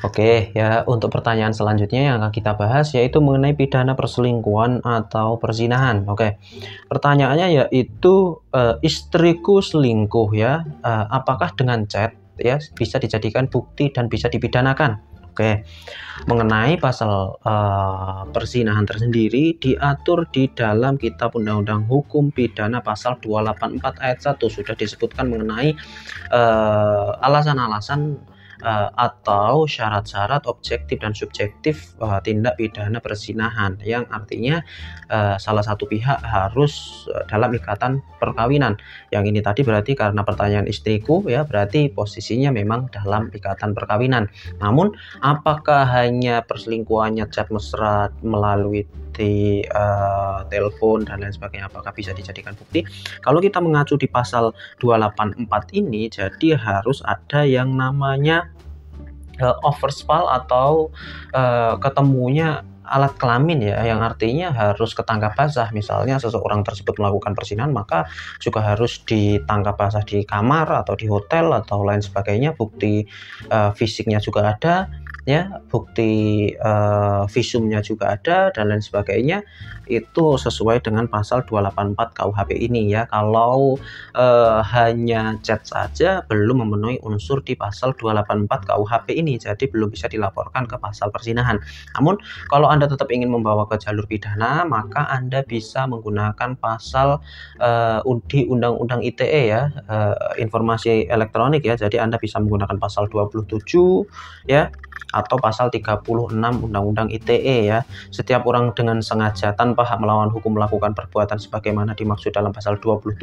Oke, ya untuk pertanyaan selanjutnya yang akan kita bahas yaitu mengenai pidana perselingkuhan atau perzinahan. Oke. Pertanyaannya yaitu e, istriku selingkuh ya, e, apakah dengan chat ya bisa dijadikan bukti dan bisa dipidanakan? Oke. Mengenai pasal e, perzinahan tersendiri diatur di dalam Kitab Undang-Undang Hukum Pidana pasal 284 ayat 1 sudah disebutkan mengenai alasan-alasan uh, atau syarat-syarat objektif dan subjektif uh, tindak pidana persinahan yang artinya uh, salah satu pihak harus uh, dalam ikatan perkawinan. Yang ini tadi berarti karena pertanyaan istriku ya berarti posisinya memang dalam ikatan perkawinan. Namun apakah hanya perselingkuhannya cat mesra melalui seperti uh, telepon dan lain sebagainya apakah bisa dijadikan bukti kalau kita mengacu di pasal 284 ini jadi harus ada yang namanya uh, overspal atau uh, ketemunya alat kelamin ya yang artinya harus ketangkap basah misalnya seseorang tersebut melakukan persinan maka juga harus ditangkap basah di kamar atau di hotel atau lain sebagainya bukti uh, fisiknya juga ada ya bukti uh, visumnya juga ada dan lain sebagainya itu sesuai dengan pasal 284 KUHP ini ya. Kalau uh, hanya chat saja belum memenuhi unsur di pasal 284 KUHP ini, jadi belum bisa dilaporkan ke pasal persinahan. Namun kalau Anda tetap ingin membawa ke jalur pidana, maka Anda bisa menggunakan pasal uh, eh, di Undang-Undang ITE ya, uh, informasi elektronik ya. Jadi Anda bisa menggunakan pasal 27 ya atau pasal 36 Undang-Undang ITE ya. Setiap orang dengan sengaja tanpa hak melawan hukum melakukan perbuatan sebagaimana dimaksud dalam pasal 27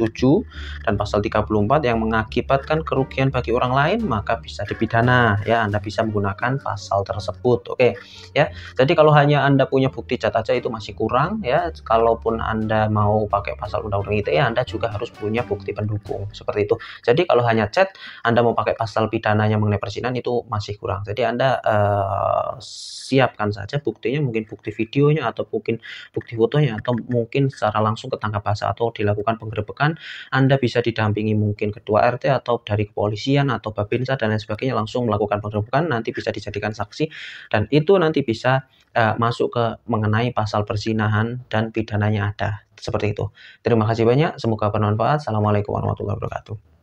dan pasal 34 yang mengakibatkan kerugian bagi orang lain maka bisa dipidana ya. Anda bisa menggunakan pasal tersebut. Oke, ya. Jadi kalau hanya Anda punya bukti cat aja itu masih kurang ya. Kalaupun Anda mau pakai pasal Undang-Undang ITE ya Anda juga harus punya bukti pendukung seperti itu. Jadi kalau hanya cat Anda mau pakai pasal pidananya mengenai persinan itu masih kurang. Jadi Anda Eh, siapkan saja buktinya mungkin bukti videonya atau mungkin bukti fotonya atau mungkin secara langsung ketangkap basah atau dilakukan penggerebekan Anda bisa didampingi mungkin ketua RT atau dari kepolisian atau babinsa dan lain sebagainya langsung melakukan penggerebekan nanti bisa dijadikan saksi dan itu nanti bisa uh, masuk ke mengenai pasal persinahan dan pidananya ada seperti itu. Terima kasih banyak, semoga bermanfaat. Assalamualaikum warahmatullahi wabarakatuh.